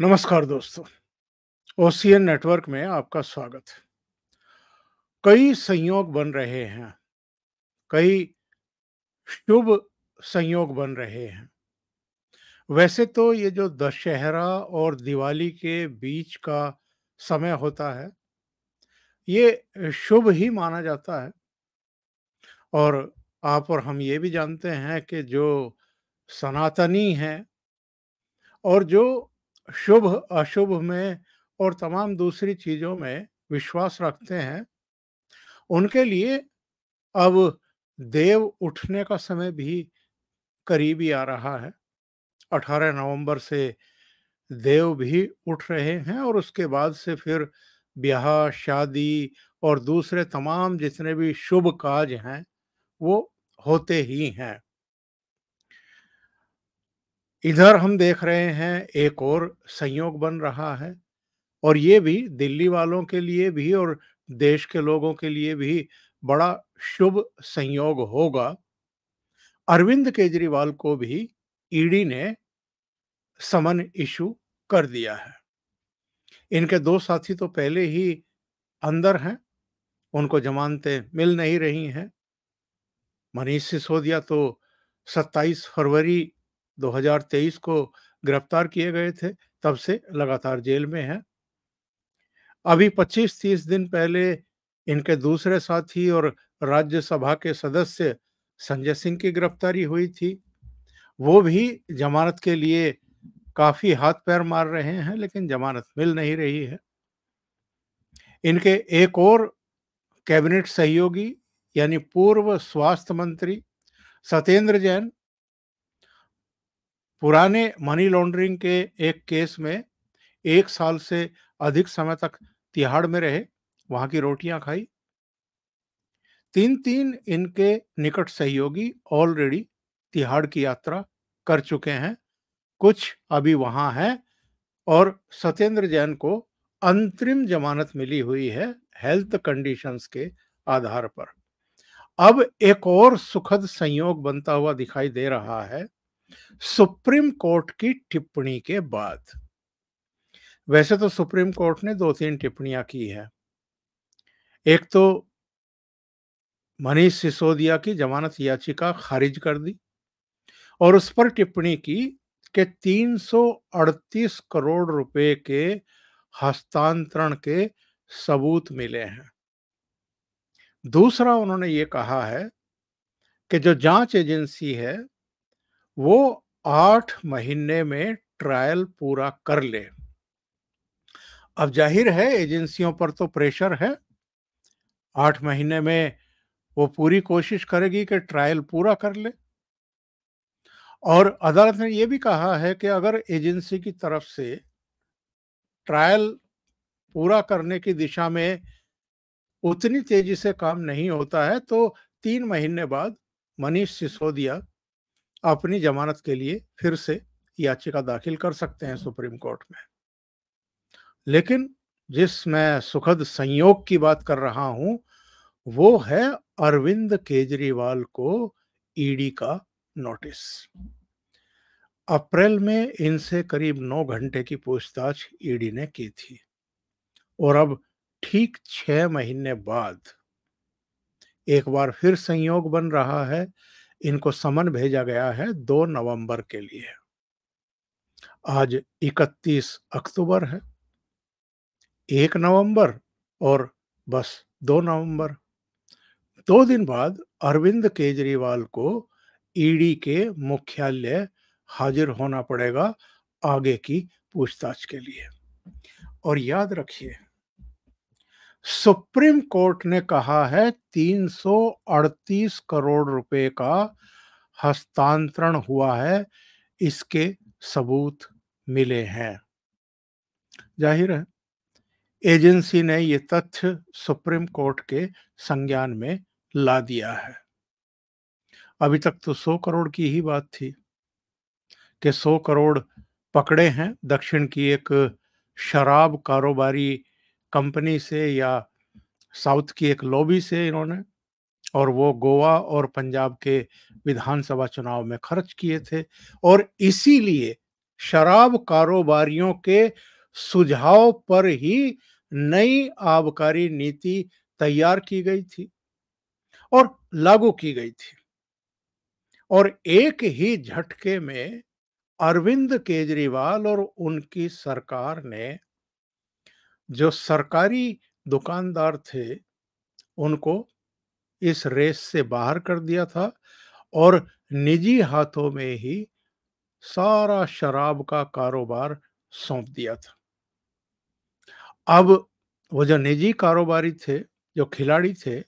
नमस्कार दोस्तों OCN network में आपका स्वागत है कई संयोग बन रहे हैं कई शुभ संयोग बन रहे हैं वैसे तो ये जो दशहरा और दिवाली के बीच का समय होता है ये शुभ ही माना जाता है और आप और हम ये भी जानते हैं कि जो सनातनी हैं और जो शुभ अशुभ में और तमाम दूसरी चीजों में विश्वास रखते हैं उनके लिए अब देव उठने का समय भी करीब ही आ रहा है 18 नवंबर से देव भी उठ रहे हैं और उसके बाद से फिर ब्याह शादी और दूसरे तमाम जितने भी शुभ काज हैं वो होते ही हैं इधर हम देख रहे हैं एक और संयोग बन रहा है और ये भी दिल्ली वालों के लिए भी और देश के लोगों के लिए भी बड़ा शुभ संयोग होगा अरविंद केजरीवाल को भी ईडी ने समन इशू कर दिया है इनके दो साथी तो पहले ही अंदर हैं उनको जमानतें मिल नहीं रही हैं मनीष सिसोदिया तो 27 फरवरी 2023 को गिरफ्तार किए गए थे तब से लगातार जेल में हैं अभी 25-30 दिन पहले इनके दूसरे साथी और राज्यसभा के सदस्य संजय सिंह की गिरफ्तारी हुई थी वो भी जमानत के लिए काफी हाथ पैर मार रहे हैं लेकिन जमानत मिल नहीं रही है इनके एक और कैबिनेट सहयोगी यानी पूर्व स्वास्थ्य मंत्री सत्येंद्र जैन पुराने मनी लॉन्ड्रिंग के एक केस में एक साल से अधिक समय तक तिहाड़ में रहे वहां की रोटियां खाई तीन तीन इनके निकट सहयोगी ऑलरेडी तिहाड़ की यात्रा कर चुके हैं कुछ अभी वहां हैं और सत्येंद्र जैन को अंतरिम जमानत मिली हुई है हेल्थ कंडीशंस के आधार पर अब एक और सुखद संयोग बनता हुआ दिखाई दे रहा है सुप्रीम कोर्ट की टिप्पणी के बाद वैसे तो सुप्रीम कोर्ट ने दो तीन टिप्पणियां की है एक तो मनीष सिसोदिया की जमानत याचिका खारिज कर दी और उस पर टिप्पणी की कि 338 करोड़ रुपए के हस्तांतरण के सबूत मिले हैं दूसरा उन्होंने ये कहा है कि जो जांच एजेंसी है वो आठ महीने में ट्रायल पूरा कर ले अब जाहिर है एजेंसियों पर तो प्रेशर है आठ महीने में वो पूरी कोशिश करेगी कि ट्रायल पूरा कर ले और अदालत ने यह भी कहा है कि अगर एजेंसी की तरफ से ट्रायल पूरा करने की दिशा में उतनी तेजी से काम नहीं होता है तो तीन महीने बाद मनीष सिसोदिया अपनी जमानत के लिए फिर से याचिका दाखिल कर सकते हैं सुप्रीम कोर्ट में लेकिन जिस मैं सुखद संयोग की बात कर रहा हूं वो है अरविंद केजरीवाल को ईडी का नोटिस अप्रैल में इनसे करीब नौ घंटे की पूछताछ ईडी ने की थी और अब ठीक छह महीने बाद एक बार फिर संयोग बन रहा है इनको समन भेजा गया है दो नवंबर के लिए आज 31 अक्टूबर है एक नवंबर और बस दो नवंबर दो दिन बाद अरविंद केजरीवाल को ईडी के मुख्यालय हाजिर होना पड़ेगा आगे की पूछताछ के लिए और याद रखिए सुप्रीम कोर्ट ने कहा है 338 करोड़ रुपए का हस्तांतरण हुआ है इसके सबूत मिले हैं जाहिर है एजेंसी ने ये तथ्य सुप्रीम कोर्ट के संज्ञान में ला दिया है अभी तक तो 100 करोड़ की ही बात थी कि 100 करोड़ पकड़े हैं दक्षिण की एक शराब कारोबारी कंपनी से या साउथ की एक लॉबी से इन्होंने और वो गोवा और पंजाब के विधानसभा चुनाव में खर्च किए थे और इसीलिए शराब कारोबारियों के सुझाव पर ही नई आबकारी नीति तैयार की गई थी और लागू की गई थी और एक ही झटके में अरविंद केजरीवाल और उनकी सरकार ने जो सरकारी दुकानदार थे उनको इस रेस से बाहर कर दिया था और निजी हाथों में ही सारा शराब का कारोबार सौंप दिया था अब वो जो निजी कारोबारी थे जो खिलाड़ी थे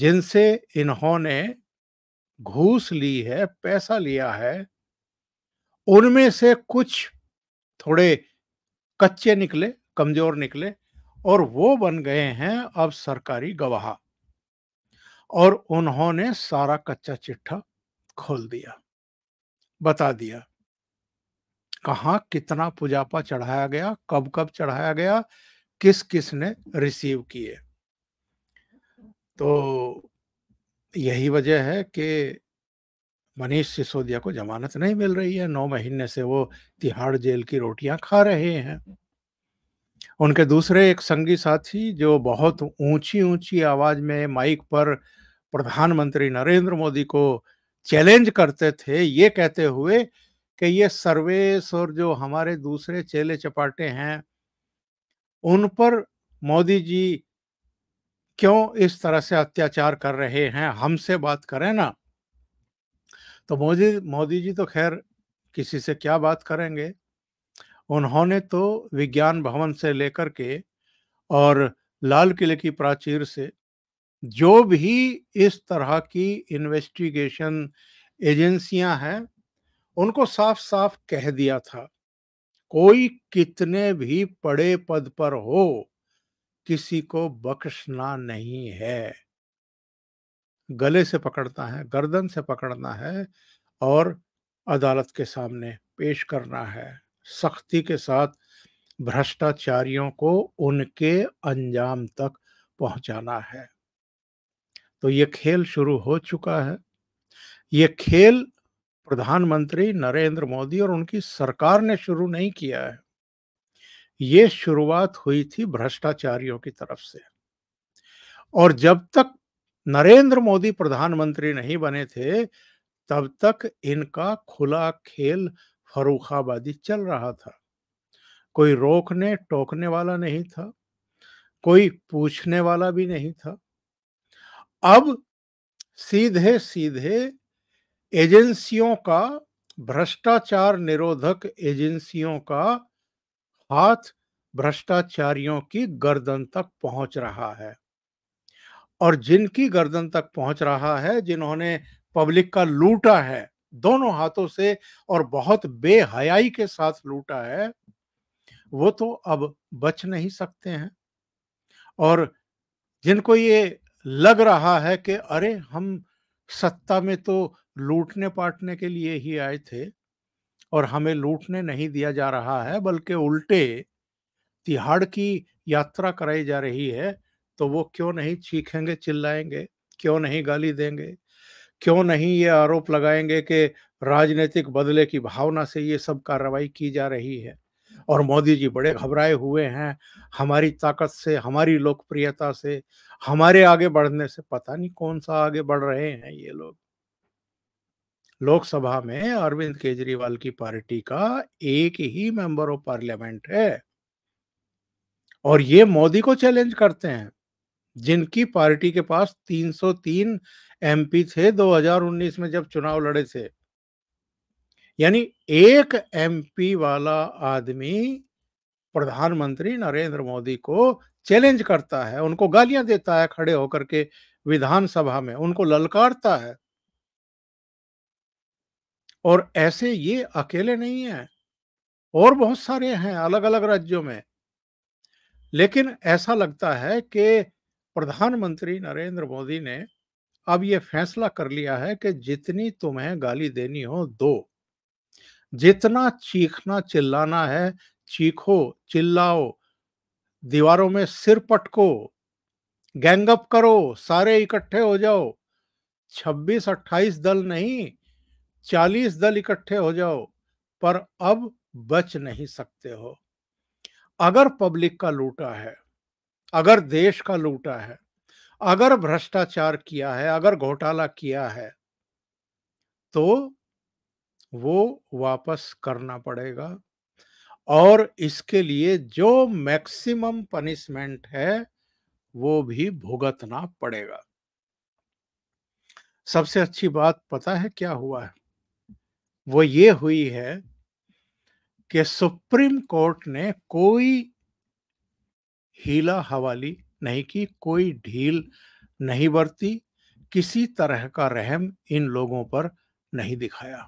जिनसे इन्होंने घूस ली है पैसा लिया है उनमें से कुछ थोड़े कच्चे निकले कमजोर निकले और वो बन गए हैं अब सरकारी गवाह और उन्होंने सारा कच्चा चिट्ठा खोल दिया बता दिया कहा कितना पुजापा चढ़ाया गया कब कब चढ़ाया गया किस किस ने रिसीव किए तो यही वजह है कि मनीष सिसोदिया को जमानत नहीं मिल रही है नौ महीने से वो तिहाड़ जेल की रोटियां खा रहे हैं उनके दूसरे एक संगी साथी जो बहुत ऊंची ऊंची आवाज में माइक पर प्रधानमंत्री नरेंद्र मोदी को चैलेंज करते थे ये कहते हुए कि ये सर्वेस और जो हमारे दूसरे चेले चपाटे हैं उन पर मोदी जी क्यों इस तरह से अत्याचार कर रहे हैं हमसे बात करें ना तो मोदी मोदी जी तो खैर किसी से क्या बात करेंगे उन्होंने तो विज्ञान भवन से लेकर के और लाल किले की प्राचीर से जो भी इस तरह की इन्वेस्टिगेशन एजेंसियां हैं उनको साफ साफ कह दिया था कोई कितने भी पड़े पद पर हो किसी को बख्शना नहीं है गले से पकड़ना है गर्दन से पकड़ना है और अदालत के सामने पेश करना है सख्ती के साथ भ्रष्टाचारियों को उनके अंजाम तक पहुंचाना है तो ये खेल शुरू हो चुका है ये खेल प्रधानमंत्री नरेंद्र मोदी और उनकी सरकार ने शुरू नहीं किया है ये शुरुआत हुई थी भ्रष्टाचारियों की तरफ से और जब तक नरेंद्र मोदी प्रधानमंत्री नहीं बने थे तब तक इनका खुला खेल फरूखाबादी चल रहा था कोई रोकने टोकने वाला नहीं था कोई पूछने वाला भी नहीं था अब सीधे सीधे एजेंसियों का भ्रष्टाचार निरोधक एजेंसियों का हाथ भ्रष्टाचारियों की गर्दन तक पहुंच रहा है और जिनकी गर्दन तक पहुंच रहा है जिन्होंने पब्लिक का लूटा है दोनों हाथों से और बहुत बेहयाई के साथ लूटा है वो तो अब बच नहीं सकते हैं और जिनको ये लग रहा है कि अरे हम सत्ता में तो लूटने पाटने के लिए ही आए थे और हमें लूटने नहीं दिया जा रहा है बल्कि उल्टे तिहाड़ की यात्रा कराई जा रही है तो वो क्यों नहीं चीखेंगे चिल्लाएंगे क्यों नहीं गाली देंगे क्यों नहीं ये आरोप लगाएंगे कि राजनीतिक बदले की भावना से ये सब कार्रवाई की जा रही है और मोदी जी बड़े घबराए हुए हैं हमारी ताकत से हमारी लोकप्रियता से हमारे आगे बढ़ने से पता नहीं कौन सा आगे बढ़ रहे हैं ये लोग लोकसभा में अरविंद केजरीवाल की पार्टी का एक ही मेंबर ऑफ पार्लियामेंट है और ये मोदी को चैलेंज करते हैं जिनकी पार्टी के पास 303 एमपी थे 2019 में जब चुनाव लड़े थे यानी एक एमपी वाला आदमी प्रधानमंत्री नरेंद्र मोदी को चैलेंज करता है उनको गालियां देता है खड़े होकर के विधानसभा में उनको ललकारता है और ऐसे ये अकेले नहीं है और बहुत सारे हैं अलग अलग राज्यों में लेकिन ऐसा लगता है कि प्रधानमंत्री नरेंद्र मोदी ने अब ये फैसला कर लिया है कि जितनी तुम्हें गाली देनी हो दो जितना चीखना चिल्लाना है चीखो चिल्लाओ दीवारों में सिर पटको गैंगअप करो सारे इकट्ठे हो जाओ 26-28 दल नहीं 40 दल इकट्ठे हो जाओ पर अब बच नहीं सकते हो अगर पब्लिक का लूटा है अगर देश का लूटा है अगर भ्रष्टाचार किया है अगर घोटाला किया है तो वो वापस करना पड़ेगा और इसके लिए जो मैक्सिमम पनिशमेंट है वो भी भुगतना पड़ेगा सबसे अच्छी बात पता है क्या हुआ है वो ये हुई है कि सुप्रीम कोर्ट ने कोई हीला हवाली नहीं की कोई ढील नहीं बरती किसी तरह का रहम इन लोगों पर नहीं दिखाया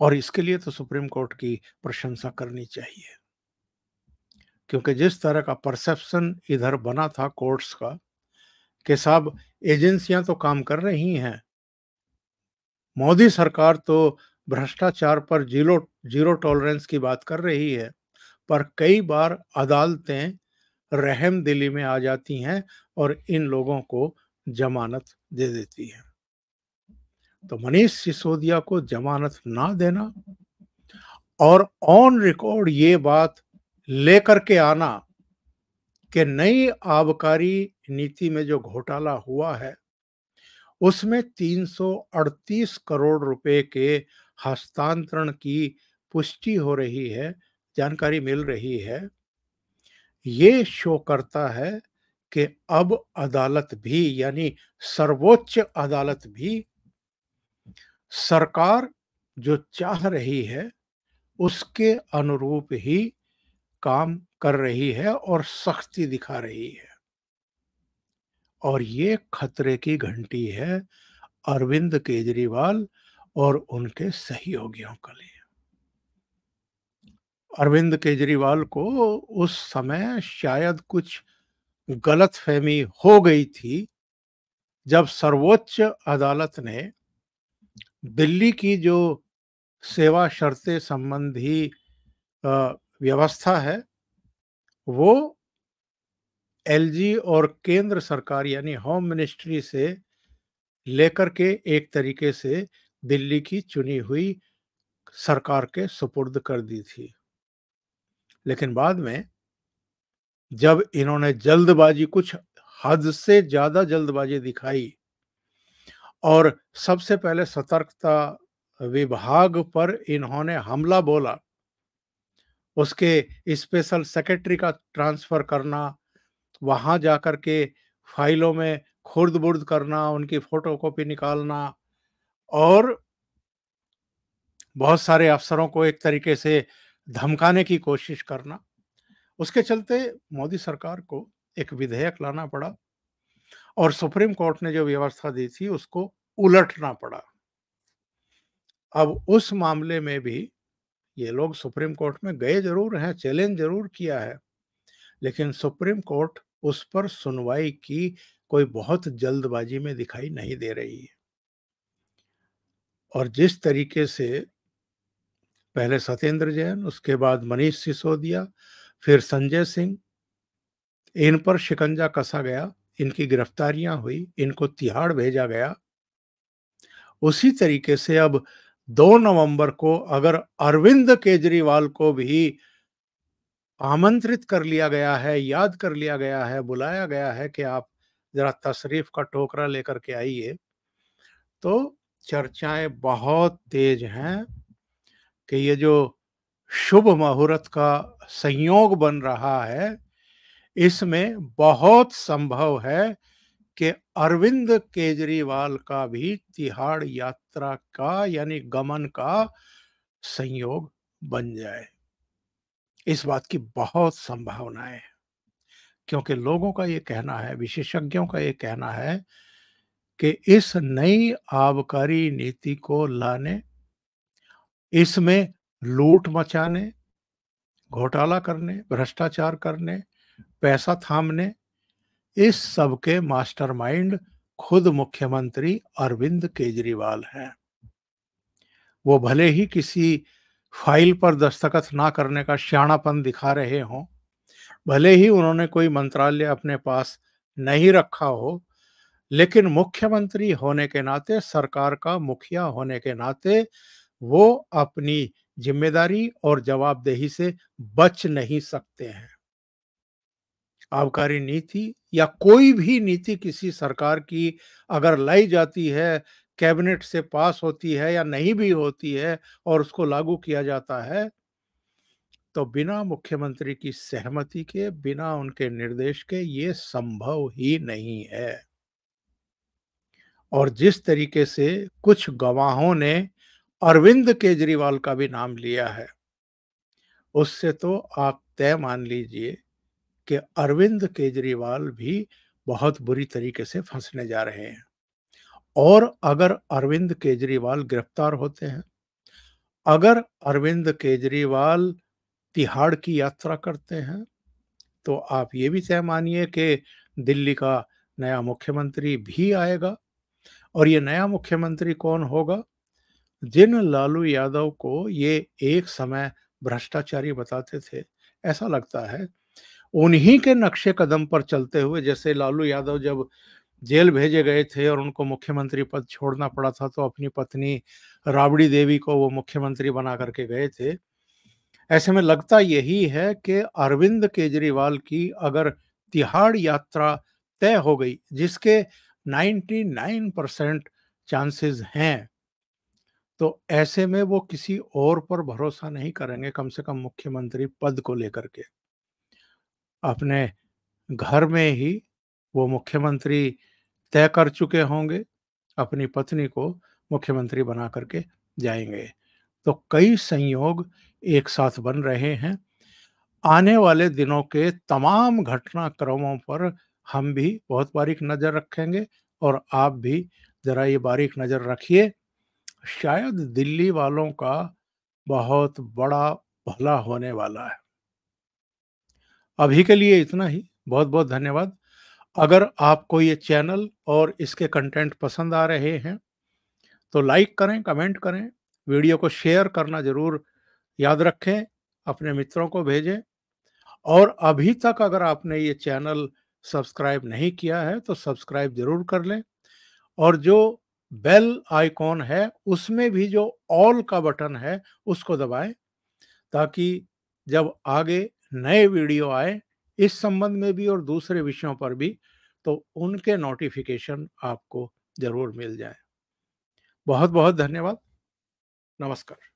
और इसके लिए तो सुप्रीम कोर्ट की प्रशंसा करनी चाहिए क्योंकि जिस तरह का परसेप्शन इधर बना था कोर्ट्स का कि साहब एजेंसियां तो काम कर रही हैं मोदी सरकार तो भ्रष्टाचार पर जीरो जीरो टॉलरेंस की बात कर रही है पर कई बार अदालतें रहम दिली में आ जाती हैं और इन लोगों को जमानत दे देती है तो मनीष सिसोदिया को जमानत ना देना और ऑन रिकॉर्ड ये बात लेकर के आना कि नई आबकारी नीति में जो घोटाला हुआ है उसमें 338 करोड़ रुपए के हस्तांतरण की पुष्टि हो रही है जानकारी मिल रही है ये शो करता है कि अब अदालत भी यानी सर्वोच्च अदालत भी सरकार जो चाह रही है उसके अनुरूप ही काम कर रही है और सख्ती दिखा रही है और ये खतरे की घंटी है अरविंद केजरीवाल और उनके सहयोगियों के लिए अरविंद केजरीवाल को उस समय शायद कुछ गलत फहमी हो गई थी जब सर्वोच्च अदालत ने दिल्ली की जो सेवा शर्तें संबंधी व्यवस्था है वो एलजी और केंद्र सरकार यानी होम मिनिस्ट्री से लेकर के एक तरीके से दिल्ली की चुनी हुई सरकार के सुपुर्द कर दी थी लेकिन बाद में जब इन्होंने जल्दबाजी कुछ हद से ज्यादा जल्दबाजी दिखाई और सबसे पहले सतर्कता विभाग पर इन्होंने हमला बोला उसके स्पेशल सेक्रेटरी का ट्रांसफर करना वहां जाकर के फाइलों में खुर्द बुर्द करना उनकी फोटोकॉपी निकालना और बहुत सारे अफसरों को एक तरीके से धमकाने की कोशिश करना उसके चलते मोदी सरकार को एक विधेयक लाना पड़ा और सुप्रीम कोर्ट ने जो व्यवस्था दी थी उसको उलटना पड़ा अब उस मामले में भी ये लोग सुप्रीम कोर्ट में गए जरूर हैं चैलेंज जरूर किया है लेकिन सुप्रीम कोर्ट उस पर सुनवाई की कोई बहुत जल्दबाजी में दिखाई नहीं दे रही है और जिस तरीके से पहले सत्येंद्र जैन उसके बाद मनीष सिसोदिया फिर संजय सिंह इन पर शिकंजा कसा गया इनकी गिरफ्तारियां हुई इनको तिहाड़ भेजा गया उसी तरीके से अब 2 नवंबर को अगर अरविंद केजरीवाल को भी आमंत्रित कर लिया गया है याद कर लिया गया है बुलाया गया है कि आप जरा तशरीफ का टोकरा लेकर के आइए तो चर्चाएं बहुत तेज हैं कि ये जो शुभ मुहूर्त का संयोग बन रहा है इसमें बहुत संभव है कि अरविंद केजरीवाल का भी तिहाड़ यात्रा का यानी गमन का संयोग बन जाए इस बात की बहुत संभावना है क्योंकि लोगों का ये कहना है विशेषज्ञों का ये कहना है कि इस नई आबकारी नीति को लाने इसमें लूट मचाने घोटाला करने भ्रष्टाचार करने पैसा थामने इस सब के मास्टरमाइंड खुद मुख्यमंत्री अरविंद केजरीवाल हैं वो भले ही किसी फाइल पर दस्तखत ना करने का श्याणापन दिखा रहे हों भले ही उन्होंने कोई मंत्रालय अपने पास नहीं रखा हो लेकिन मुख्यमंत्री होने के नाते सरकार का मुखिया होने के नाते वो अपनी जिम्मेदारी और जवाबदेही से बच नहीं सकते हैं आबकारी नीति या कोई भी नीति किसी सरकार की अगर लाई जाती है कैबिनेट से पास होती है या नहीं भी होती है और उसको लागू किया जाता है तो बिना मुख्यमंत्री की सहमति के बिना उनके निर्देश के ये संभव ही नहीं है और जिस तरीके से कुछ गवाहों ने अरविंद केजरीवाल का भी नाम लिया है उससे तो आप तय मान लीजिए कि अरविंद केजरीवाल भी बहुत बुरी तरीके से फंसने जा रहे हैं और अगर अरविंद केजरीवाल गिरफ्तार होते हैं अगर अरविंद केजरीवाल तिहाड़ की यात्रा करते हैं तो आप ये भी तय मानिए कि दिल्ली का नया मुख्यमंत्री भी आएगा और ये नया मुख्यमंत्री कौन होगा जिन लालू यादव को ये एक समय भ्रष्टाचारी बताते थे ऐसा लगता है उन्हीं के नक्शे कदम पर चलते हुए जैसे लालू यादव जब जेल भेजे गए थे और उनको मुख्यमंत्री पद छोड़ना पड़ा था तो अपनी पत्नी राबड़ी देवी को वो मुख्यमंत्री बना करके गए थे ऐसे में लगता यही है कि अरविंद केजरीवाल की अगर तिहाड़ यात्रा तय हो गई जिसके 99 परसेंट चांसेस हैं तो ऐसे में वो किसी और पर भरोसा नहीं करेंगे कम से कम मुख्यमंत्री पद को लेकर के अपने घर में ही वो मुख्यमंत्री तय कर चुके होंगे अपनी पत्नी को मुख्यमंत्री बना करके जाएंगे तो कई संयोग एक साथ बन रहे हैं आने वाले दिनों के तमाम घटनाक्रमों पर हम भी बहुत बारीक नज़र रखेंगे और आप भी ज़रा ये बारीक नज़र रखिए शायद दिल्ली वालों का बहुत बड़ा भला होने वाला है अभी के लिए इतना ही बहुत बहुत धन्यवाद अगर आपको ये चैनल और इसके कंटेंट पसंद आ रहे हैं तो लाइक करें कमेंट करें वीडियो को शेयर करना ज़रूर याद रखें अपने मित्रों को भेजें और अभी तक अगर आपने ये चैनल सब्सक्राइब नहीं किया है तो सब्सक्राइब ज़रूर कर लें और जो बेल आइकॉन है उसमें भी जो ऑल का बटन है उसको दबाएं ताकि जब आगे नए वीडियो आए इस संबंध में भी और दूसरे विषयों पर भी तो उनके नोटिफिकेशन आपको जरूर मिल जाए बहुत बहुत धन्यवाद नमस्कार